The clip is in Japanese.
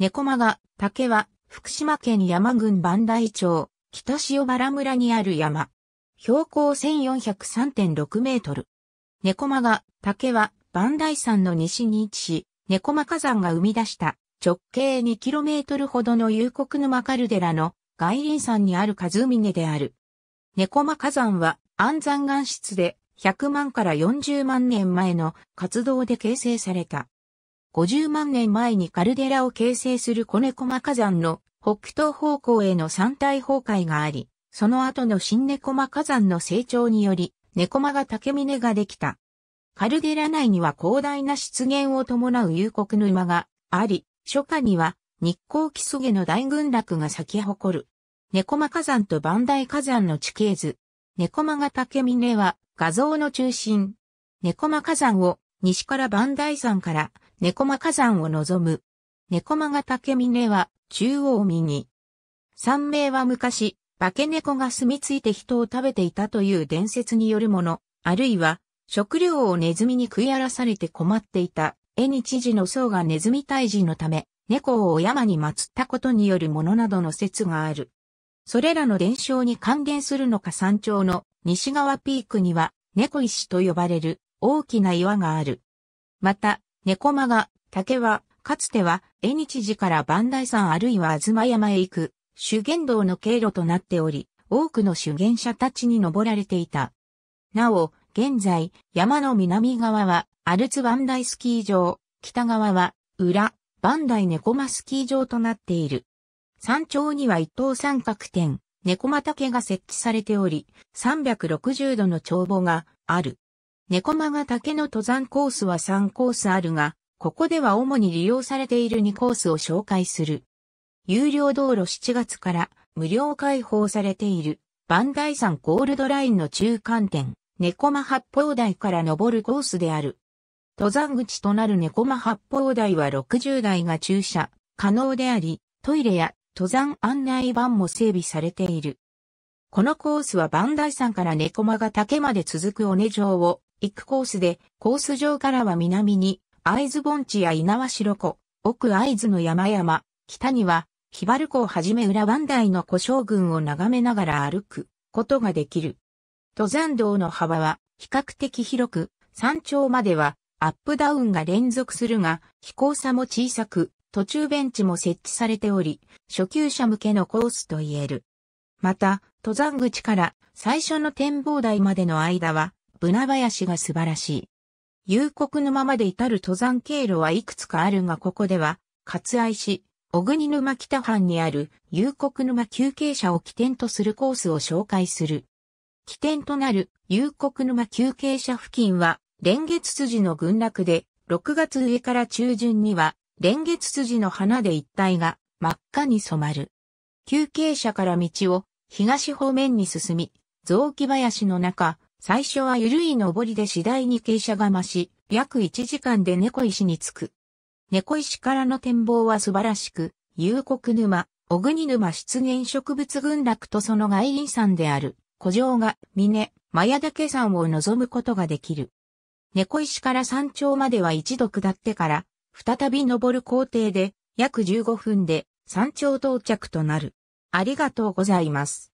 猫間が、竹は、福島県山郡磐梯町、北塩原村にある山。標高1403.6メートル。猫間が、竹は、磐梯山の西に位置し、猫間火山が生み出した直径2キロメートルほどの幽谷沼カルデラの外輪山にある数峰である。猫間火山は安山岩質で100万から40万年前の活動で形成された50万年前にカルデラを形成するコネコマ火山の北東方向への山体崩壊があり、その後の新ネコマ火山の成長により、ネコマが竹峰ができた。カルデラ内には広大な湿原を伴う幽谷沼があり、初夏には日光木曽下の大群落が咲き誇る。ネコマ火山と万代火山の地形図。ネコマが竹峰は画像の中心。ネコマ火山を西から万代山から猫間火山を望む。猫間が竹峰は中央右。山名は昔、化け猫が住み着いて人を食べていたという伝説によるもの、あるいは、食料をネズミに食い荒らされて困っていた、絵に知事の僧がネズミ退治のため、猫をお山に祀ったことによるものなどの説がある。それらの伝承に関連するのか山頂の西側ピークには、猫石と呼ばれる大きな岩がある。また、猫間が、竹は、かつては、江日寺から磐梯山あるいは東山へ行く、修験道の経路となっており、多くの修験者たちに登られていた。なお、現在、山の南側は、アルツ磐梯スキー場、北側は、裏、磐梯猫間スキー場となっている。山頂には一等三角点、猫間竹が設置されており、360度の帳簿がある。猫間が竹の登山コースは3コースあるが、ここでは主に利用されている2コースを紹介する。有料道路7月から無料開放されている、ダイ山ゴールドラインの中間点、猫間八方台から登るコースである。登山口となる猫間八方台は60台が駐車可能であり、トイレや登山案内板も整備されている。このコースはダイ山から猫間が竹まで続く尾根城を行くコースで、コース上からは南に、会津盆地や稲葉城湖、奥会津の山々、北には、ヒバル湖をはじめ裏湾台の古将軍を眺めながら歩くことができる。登山道の幅は比較的広く、山頂まではアップダウンが連続するが、飛行差も小さく、途中ベンチも設置されており、初級者向けのコースと言える。また、登山口から最初の展望台までの間は、ブナ林が素晴らしい。幽谷沼まで至る登山経路はいくつかあるがここでは、割愛し、小国沼北藩にある幽谷沼休憩者を起点とするコースを紹介する。起点となる幽谷沼休憩者付近は、連月筋の群落で、6月上から中旬には、連月筋の花で一帯が真っ赤に染まる。休憩者から道を東方面に進み、雑木林の中、最初は緩い登りで次第に傾斜が増し、約1時間で猫石に着く。猫石からの展望は素晴らしく、幽谷沼、小国沼出現植物群落とその外輪山である、古城が峰、マヤ岳山を望むことができる。猫石から山頂までは一度下ってから、再び登る工程で、約15分で山頂到着となる。ありがとうございます。